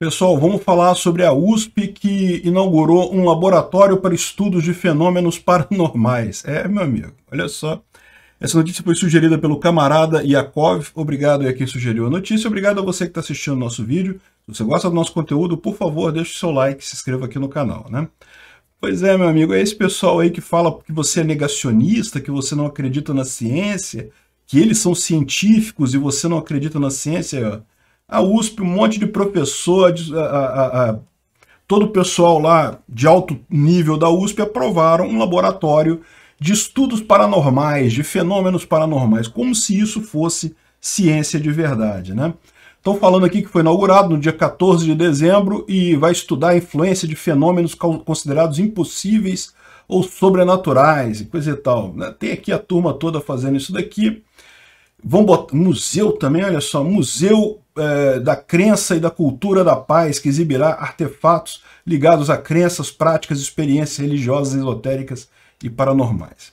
Pessoal, vamos falar sobre a USP que inaugurou um laboratório para estudos de fenômenos paranormais. É, meu amigo, olha só. Essa notícia foi sugerida pelo camarada Yakov. Obrigado a quem sugeriu a notícia. Obrigado a você que está assistindo o nosso vídeo. Se você gosta do nosso conteúdo, por favor, deixe o seu like e se inscreva aqui no canal, né? Pois é, meu amigo, é esse pessoal aí que fala que você é negacionista, que você não acredita na ciência, que eles são científicos e você não acredita na ciência a USP, um monte de professores a, a, a, todo o pessoal lá de alto nível da USP aprovaram um laboratório de estudos paranormais, de fenômenos paranormais, como se isso fosse ciência de verdade, né? Estão falando aqui que foi inaugurado no dia 14 de dezembro e vai estudar a influência de fenômenos considerados impossíveis ou sobrenaturais e coisa e tal. Né? Tem aqui a turma toda fazendo isso daqui. Vão botar museu também, olha só, museu é, da crença e da cultura da paz que exibirá artefatos ligados a crenças, práticas, experiências religiosas, esotéricas e paranormais.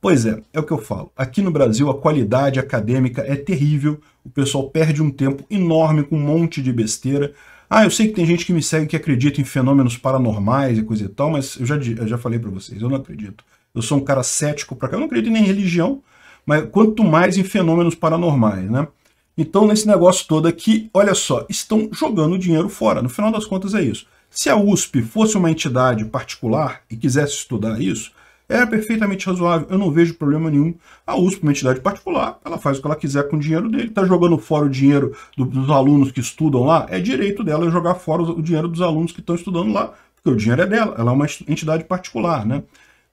Pois é, é o que eu falo. Aqui no Brasil a qualidade acadêmica é terrível, o pessoal perde um tempo enorme com um monte de besteira. Ah, eu sei que tem gente que me segue que acredita em fenômenos paranormais e coisa e tal, mas eu já, eu já falei para vocês, eu não acredito. Eu sou um cara cético para cá, eu não acredito nem em religião, mas quanto mais em fenômenos paranormais, né? Então, nesse negócio todo aqui, olha só, estão jogando dinheiro fora. No final das contas, é isso. Se a USP fosse uma entidade particular e quisesse estudar isso, era é perfeitamente razoável. Eu não vejo problema nenhum. A USP, uma entidade particular, ela faz o que ela quiser com o dinheiro dele. Está jogando fora o dinheiro dos alunos que estudam lá. É direito dela jogar fora o dinheiro dos alunos que estão estudando lá, porque o dinheiro é dela. Ela é uma entidade particular, né?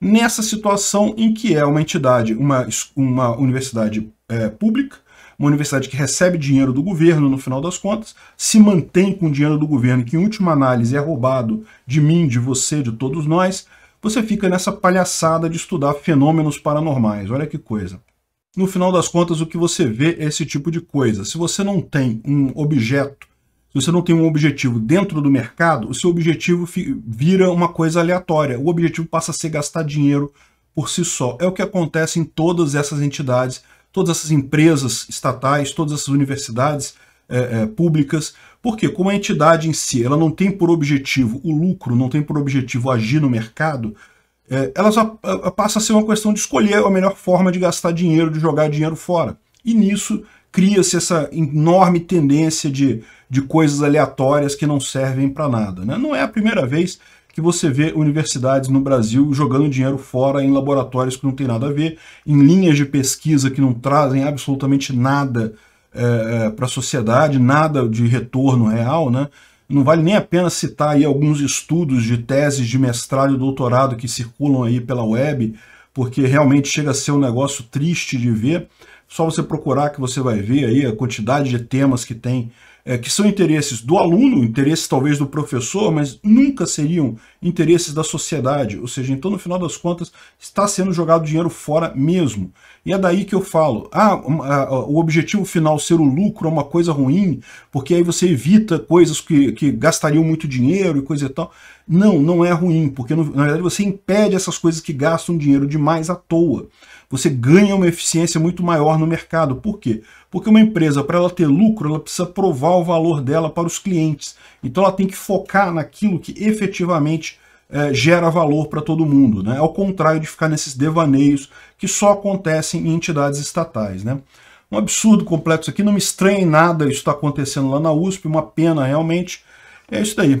nessa situação em que é uma entidade, uma, uma universidade é, pública, uma universidade que recebe dinheiro do governo no final das contas, se mantém com dinheiro do governo, que em última análise é roubado de mim, de você, de todos nós, você fica nessa palhaçada de estudar fenômenos paranormais. Olha que coisa. No final das contas, o que você vê é esse tipo de coisa. Se você não tem um objeto se você não tem um objetivo dentro do mercado, o seu objetivo vira uma coisa aleatória. O objetivo passa a ser gastar dinheiro por si só. É o que acontece em todas essas entidades, todas essas empresas estatais, todas essas universidades é, é, públicas. Porque como a entidade em si ela não tem por objetivo o lucro, não tem por objetivo agir no mercado, é, ela só é, passa a ser uma questão de escolher a melhor forma de gastar dinheiro, de jogar dinheiro fora. E nisso cria-se essa enorme tendência de, de coisas aleatórias que não servem para nada. Né? Não é a primeira vez que você vê universidades no Brasil jogando dinheiro fora em laboratórios que não tem nada a ver, em linhas de pesquisa que não trazem absolutamente nada é, eh, eh, para a sociedade, nada de retorno real, né? Não vale nem a pena citar aí alguns estudos de teses de mestrado e doutorado que circulam aí pela web, porque realmente chega a ser um negócio triste de ver, só você procurar que você vai ver aí a quantidade de temas que tem, é, que são interesses do aluno, interesses talvez do professor, mas nunca seriam interesses da sociedade. Ou seja, então no final das contas está sendo jogado dinheiro fora mesmo. E é daí que eu falo, ah, o objetivo final ser o lucro é uma coisa ruim, porque aí você evita coisas que, que gastariam muito dinheiro e coisa e tal. Não, não é ruim, porque na verdade você impede essas coisas que gastam dinheiro demais à toa. Você ganha uma eficiência muito maior no mercado. Por quê? Porque uma empresa, para ela ter lucro, ela precisa provar o valor dela para os clientes. Então ela tem que focar naquilo que efetivamente é, gera valor para todo mundo, né? ao contrário de ficar nesses devaneios que só acontecem em entidades estatais. Né? Um absurdo complexo aqui, não me estranha em nada isso está acontecendo lá na USP, uma pena realmente. É isso daí.